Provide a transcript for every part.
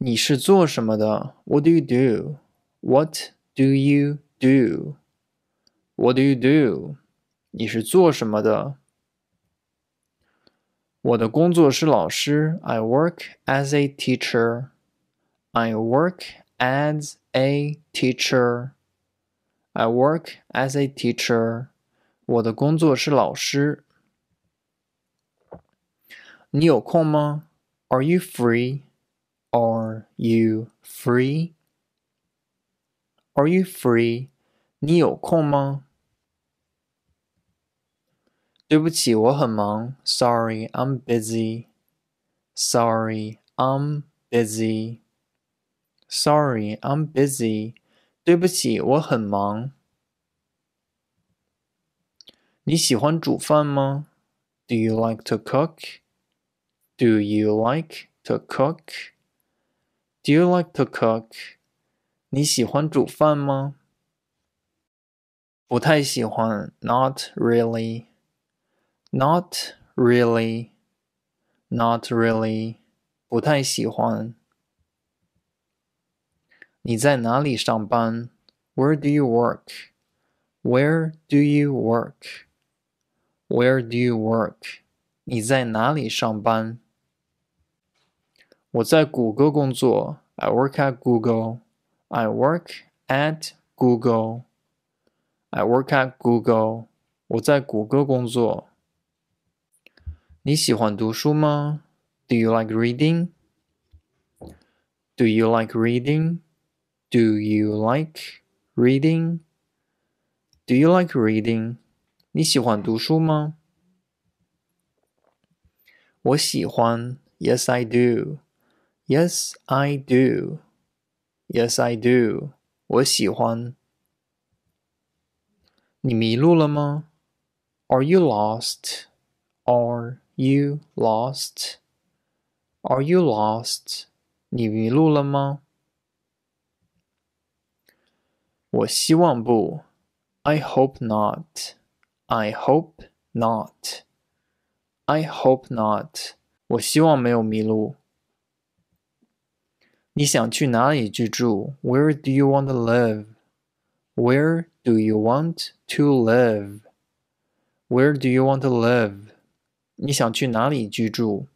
你是做什么的？What do you do? What do you do? What do you do? 你是做什么的？我的工作是老师。I work as a teacher. I work as a teacher. I work as a teacher. 我的工作是老师。你有空吗？Are you free? Are you free? Are you free? 你有空吗？对不起，我很忙。Sorry, I'm busy. Sorry, I'm busy. Sorry, I'm busy. 对不起，我很忙。你喜欢煮饭吗？Do you like to cook? Do you like to cook? Do you like to cook？你喜欢煮饭吗？不太喜欢，Not really. Not really. Not really. 不太喜欢。你在哪里上班？Where do you work？Where do you work？Where do you work？你在哪里上班？我在谷歌工作。I work at Google. I work at Google. I work at Google. 我在谷歌工作。你喜欢读书吗？Do you like reading? Do you like reading? Do you like reading? Do you like reading? 你喜欢读书吗？我喜欢。Yes, I do. Yes, I do. Yes, I do. 我喜欢。你迷路了吗？Are you lost? Are you lost? Are you lost? 你迷路了吗？我希望不。I hope not. I hope not. I hope not. 我希望没有迷路。你想去哪里居住？Where do you want to live? Where do you want to live? Where do you want to live? 你想去哪里居住？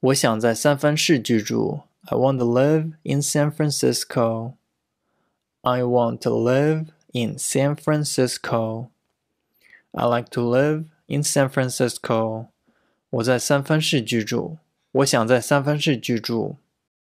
我想在三藩市居住。I want to live in San Francisco. I want to live in San Francisco. I like to live in San Francisco. 我在三藩市居住。我想在三藩市居住。